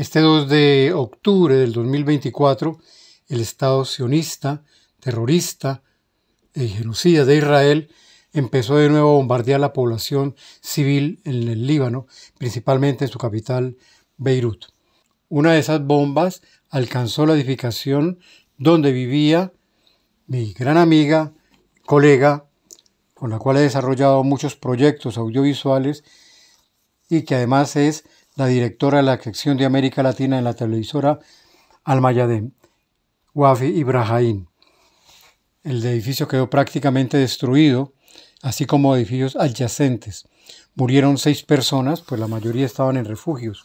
Este 2 de octubre del 2024, el Estado sionista, terrorista y eh, genocida de Israel empezó de nuevo a bombardear la población civil en el Líbano, principalmente en su capital, Beirut. Una de esas bombas alcanzó la edificación donde vivía mi gran amiga, colega, con la cual he desarrollado muchos proyectos audiovisuales y que además es la directora de la sección de América Latina en la televisora Almayadem, Wafi Ibrahim. El edificio quedó prácticamente destruido, así como edificios adyacentes. Murieron seis personas, pues la mayoría estaban en refugios.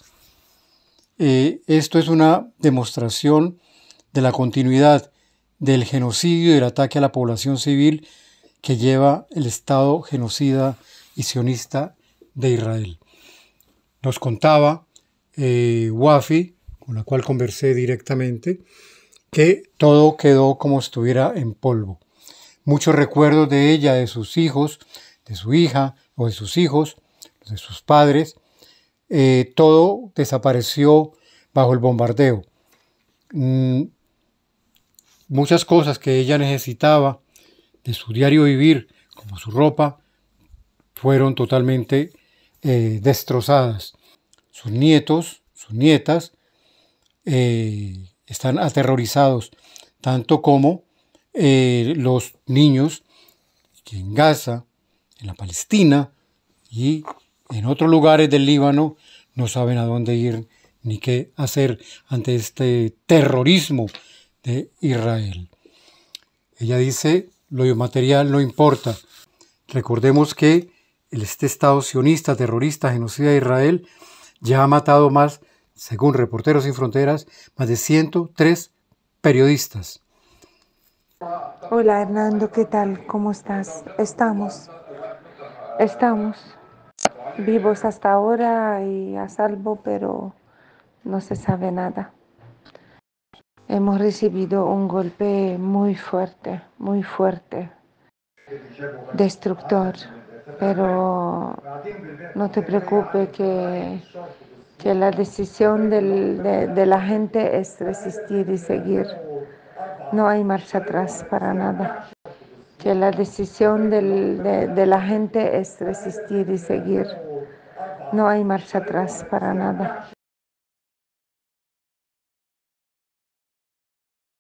Eh, esto es una demostración de la continuidad del genocidio y del ataque a la población civil que lleva el Estado genocida y sionista de Israel nos contaba eh, Wafi, con la cual conversé directamente, que todo quedó como estuviera en polvo. Muchos recuerdos de ella, de sus hijos, de su hija o de sus hijos, de sus padres, eh, todo desapareció bajo el bombardeo. Mm, muchas cosas que ella necesitaba de su diario vivir, como su ropa, fueron totalmente eh, destrozadas. Sus nietos, sus nietas, eh, están aterrorizados, tanto como eh, los niños que en Gaza, en la Palestina y en otros lugares del Líbano no saben a dónde ir ni qué hacer ante este terrorismo de Israel. Ella dice, lo material no importa. Recordemos que este Estado sionista, terrorista, genocida de Israel, ya ha matado más, según Reporteros Sin Fronteras, más de 103 periodistas. Hola Hernando, ¿qué tal? ¿Cómo estás? Estamos, estamos vivos hasta ahora y a salvo, pero no se sabe nada. Hemos recibido un golpe muy fuerte, muy fuerte, destructor pero no te preocupes que, la decisión de, la gente es resistir y seguir. No hay marcha atrás para nada. Que la decisión de la gente es resistir y seguir. No hay marcha atrás para nada.